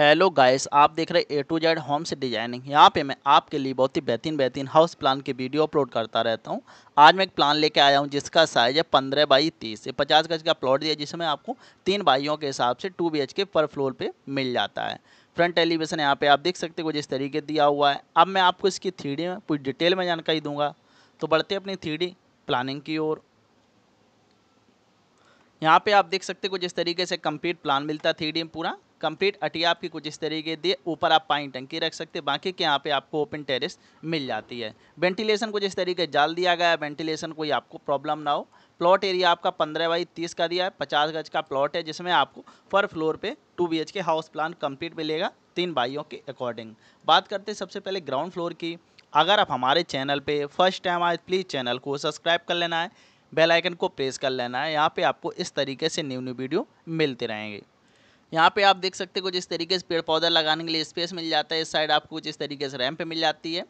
hello guys आप देख रहे A to Z homes designing यहाँ पे मैं आपके लिए बहुत ही बेहतरीन बेहतरीन हाउस प्लान के वीडियो अपलोड करता रहता हूँ आज मैं एक प्लान लेके आया हूँ जिसका साइज़ है पंद्रह बाई तीस से पचास गज का प्लॉट दिया जिसमें आपको तीन बाइयों के हिसाब से टू बी के पर फ्लोर पर मिल जाता है फ्रंट एलिवेशन यहाँ पर आप देख सकते हो जिस तरीके दिया हुआ है अब मैं आपको इसकी थ्री में कुछ डिटेल में जानकारी दूँगा तो बढ़ते अपनी थ्री प्लानिंग की ओर यहाँ पे आप देख सकते हो जिस तरीके से कंप्लीट प्लान मिलता है थ्री में पूरा कंप्लीट अटिया आपकी कुछ इस तरीके दिए ऊपर आप पानी टंकी रख सकते बाकी के यहाँ पे आपको ओपन टेरेस मिल जाती है वेंटिलेशन कुछ इस तरीके जाल दिया गया है वेंटिलेशन कोई आपको प्रॉब्लम ना हो प्लॉट एरिया आपका पंद्रह बाई तीस का दिया है पचास गज का प्लॉट है जिसमें आपको पर फ्लोर पे two B K house plan complete मिलेगा तीन बाइयों के अकॉर्डिंग बात करते हैं सबसे पहले ग्राउंड फ्लोर की अगर आप हमारे चैनल पे फर्स्ट टाइम आए प्लीज़ चैनल को सब्सक्राइब कर लेना है बेल आइकन को प्रेस कर लेना है यहाँ पे आपको इस तरीके से न्यू न्यू वीडियो मिलते रहेंगे यहाँ पे आप देख सकते कुछ इस तरीके से पेड़ पौधा लगाने के लिए स्पेस मिल जाता है इस साइड आपको कुछ इस तरीके से रैम्प मिल जाती है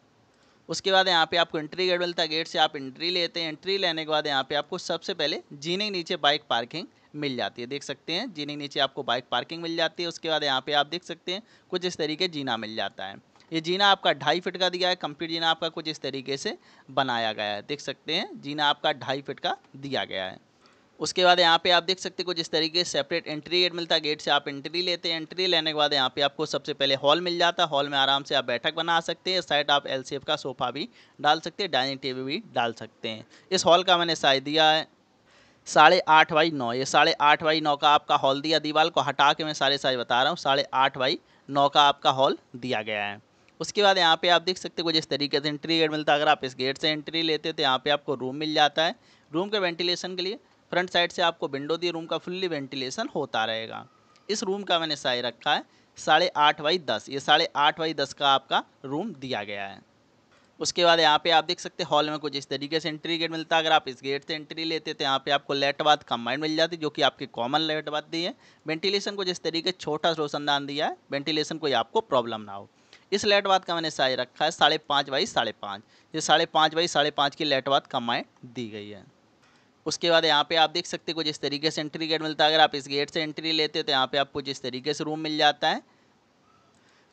उसके बाद यहाँ पे आपको एंट्री गेट मिलता है गेट से आप एंट्री लेते हैं एंट्री लेने के बाद यहाँ पे आपको सबसे पहले जीने के नीचे बाइक पार्किंग मिल जाती है देख सकते हैं जीने नीचे आपको बाइक पार्किंग मिल जाती है उसके बाद यहाँ पे आप देख सकते हैं कुछ इस तरीके जीना मिल जाता है ये जीना आपका ढाई फिट का दिया है कंप्लीट जीना आपका कुछ इस तरीके से बनाया गया है देख सकते हैं जीना आपका ढाई फिट का दिया गया है उसके बाद यहाँ पे आप देख सकते कुछ इस तरीके सेपरेट एंट्री गेट मिलता है गेट से आप एंट्री लेते हैं एंट्री लेने के बाद यहाँ पे आपको सबसे पहले हॉल मिल जाता है हॉल में आराम से आप बैठक बना सकते हैं साइड आप एल का सोफा भी डाल सकते हैं डाइनिंग टेबल भी डाल सकते हैं इस हॉल का मैंने साइज दिया है साढ़े आठ बाई नौ ये साढ़े आठ बाई नौ का आपका हॉल दिया दीवार को हटा के मैं सारे साइज बता रहा हूँ साढ़े आठ बाई नौ का आपका हॉल दिया गया है उसके बाद यहाँ पे आप देख सकते हो जिस तरीके से एंट्री गेट मिलता है अगर आप इस गेट से एंट्री लेते हो तो यहाँ पे आपको रूम मिल जाता है रूम के वेंटिलेशन के लिए फ्रंट साइड से आपको विंडो दी रूम का फुल्ली वेंटिलेशन होता रहेगा इस रूम का मैंने साइज रखा है साढ़े आठ बाई दस ये साढ़े आठ बाई दस का आपका रूम दिया गया है उसके बाद यहाँ पे आप देख सकते हैं हॉल में कुछ इस तरीके से एंट्री गेट मिलता है अगर आप इस गेट से एंट्री लेते तो यहाँ पे आपको लेट बात कंबाइंड मिल जाती जो कि आपकी कॉमन लेट बात दी है वेंटिलेशन को जिस तरीके छोटा रोशनदान दिया है वेंटिलेशन कोई आपको प्रॉब्लम ना हो इस लेट बात का मैंने साइज रखा है साढ़े पाँच बाई साढ़े पाँच ये साढ़े पाँच बाई साढ़े पाँच की लेट बात कंबाइंड दी गई है उसके बाद यहाँ पे आप देख सकते कुछ इस तरीके से एंट्री गेट मिलता है अगर आप इस गेट से एंट्री लेते हो तो यहाँ पे आपको जिस तरीके से रूम मिल जाता है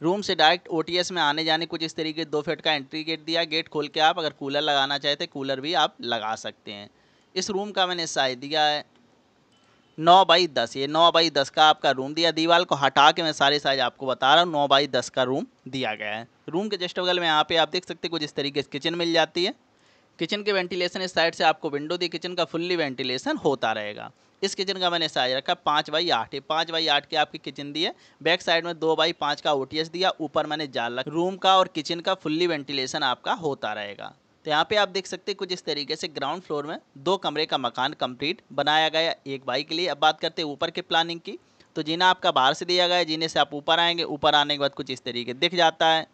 रूम से डायरेक्ट ओ में आने जाने कुछ इस तरीके दो फीट का एंट्री गेट दिया गेट खोल के आप अगर कूलर लगाना तो कूलर भी आप लगा सकते हैं इस रूम का मैंने साइज दिया है नौ बाई दस ये नौ बाई दस का आपका रूम दिया दीवार को हटा के मैं सारे साइज आपको बता रहा हूँ नौ बाई दस का रूम दिया गया है रूम के जस्ट बगल में यहाँ पे आप देख सकते हैं कुछ इस तरीके से किचन मिल जाती है किचन के वेंटिलेशन इस साइड से आपको विंडो दी किचन का फुल्ली वेंटिलेशन होता रहेगा इस किचन का मैंने साइज रखा पाँच बाई आठ पाँच बाई आठ की आपकी किचन दी है बैक साइड में दो बाई पाँच का ओ दिया ऊपर मैंने जाल रखा रूम का और किचन का फुल्ली वेंटिलेशन आपका होता रहेगा तो यहाँ पे आप देख सकते हैं कुछ इस तरीके से ग्राउंड फ्लोर में दो कमरे का मकान कंप्लीट बनाया गया एक बाई के लिए अब बात करते हैं ऊपर के प्लानिंग की तो जीना आपका बाहर से दिया गया जीने से आप ऊपर आएंगे ऊपर आने के बाद कुछ इस तरीके दिख जाता है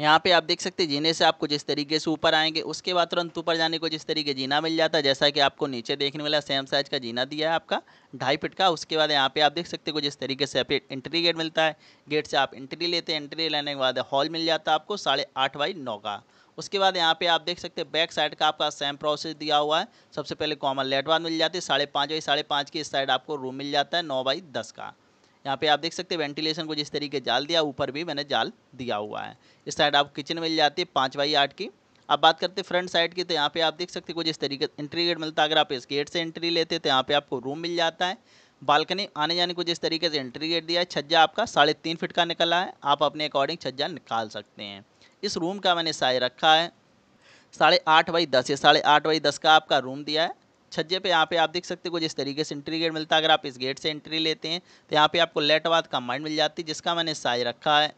यहाँ पे आप देख सकते हैं जीने से आपको जिस तरीके से ऊपर आएंगे उसके बाद तुरंत ऊपर जाने को जिस तरीके जीना मिल जाता है जैसा कि आपको नीचे देखने वाला सेम साइज का जीना दिया है आपका ढाई फिट का उसके बाद यहाँ पे आप देख सकते हो जिस तरीके से आप एंट्री गेट मिलता है गेट से आप एंट्री लेते हैं एंट्री लेने के बाद हॉल मिल जाता है आपको साढ़े आठ बाई नौ का उसके बाद यहाँ पे आप देख सकते हैं बैक साइड का आपका सेम प्रोसेस दिया हुआ है सबसे पहले कॉमन बाद मिल जाती है साढ़े पाँच बाई साढ़े पाँच की इस साइड आपको रूम मिल जाता है नौ बाई दस का यहाँ पे आप देख सकते हैं वेंटिलेशन को जिस तरीके जाल दिया ऊपर भी मैंने जाल दिया हुआ है इस साइड आप किचन मिल जाती है पाँच बाई आठ की अब बात करते हैं फ्रंट साइड की तो यहाँ पे आप देख सकते हैं कुछ इस तरीके एंट्री गेट मिलता है अगर आप इस गेट से एंट्री लेते तो यहाँ पे आपको रूम मिल जाता है बालकनी आने जाने को जिस तरीके से एंट्री गेट दिया है छज्जा आपका साढ़े तीन फिट का निकला है आप अपने अकॉर्डिंग छज्जा निकाल सकते हैं इस रूम का मैंने साइज रखा है साढ़े आठ बाई दस या साढ़े आठ बाई दस का आपका रूम दिया है छज्जे पे यहाँ पे आप देख सकते हो जिस तरीके से एंट्री गेट मिलता है अगर आप इस गेट से एंट्री लेते हैं तो यहाँ पे आपको लेटवाद माइंड मिल जाती है जिसका मैंने साइज रखा है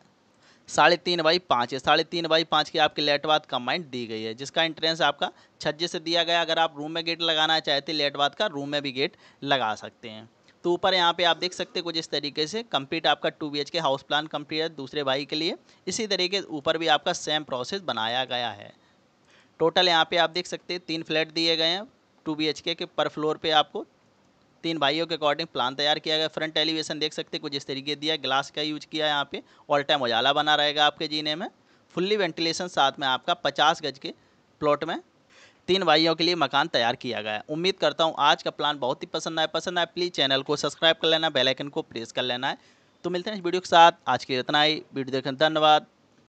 साढ़े तीन बाई पाँच है साढ़े तीन बाई पाँच की आपकी लेटवाद माइंड दी गई है जिसका एंट्रेंस आपका छज्जे से दिया गया अगर आप रूम में गेट लगाना चाहते लेटवाद का रूम में भी गेट लगा सकते हैं तो ऊपर यहाँ पे आप देख सकते हो जिस तरीके से कंप्लीट आपका two B K house plan complete है दूसरे भाई के लिए इसी तरीके ऊपर भी आपका सेम प्रोसेस बनाया गया है टोटल यहाँ पे आप देख सकते हैं तीन फ्लैट दिए गए हैं टू बी के पर फ्लोर पे आपको तीन भाइयों के अकॉर्डिंग प्लान तैयार किया गया फ्रंट एलिवेशन देख सकते कुछ इस तरीके दिया ग्लास का यूज किया है यहाँ पे ऑल टाइम उजाला बना रहेगा आपके जीने में फुल्ली वेंटिलेशन साथ में आपका पचास गज के प्लॉट में तीन भाइयों के लिए मकान तैयार किया गया है उम्मीद करता हूँ आज का प्लान बहुत ही पसंद आया पसंद आया प्लीज़ चैनल को सब्सक्राइब कर लेना बेलाइकन को प्रेस कर लेना है तो मिलते हैं इस वीडियो के साथ आज के इतना ही वीडियो देखने धन्यवाद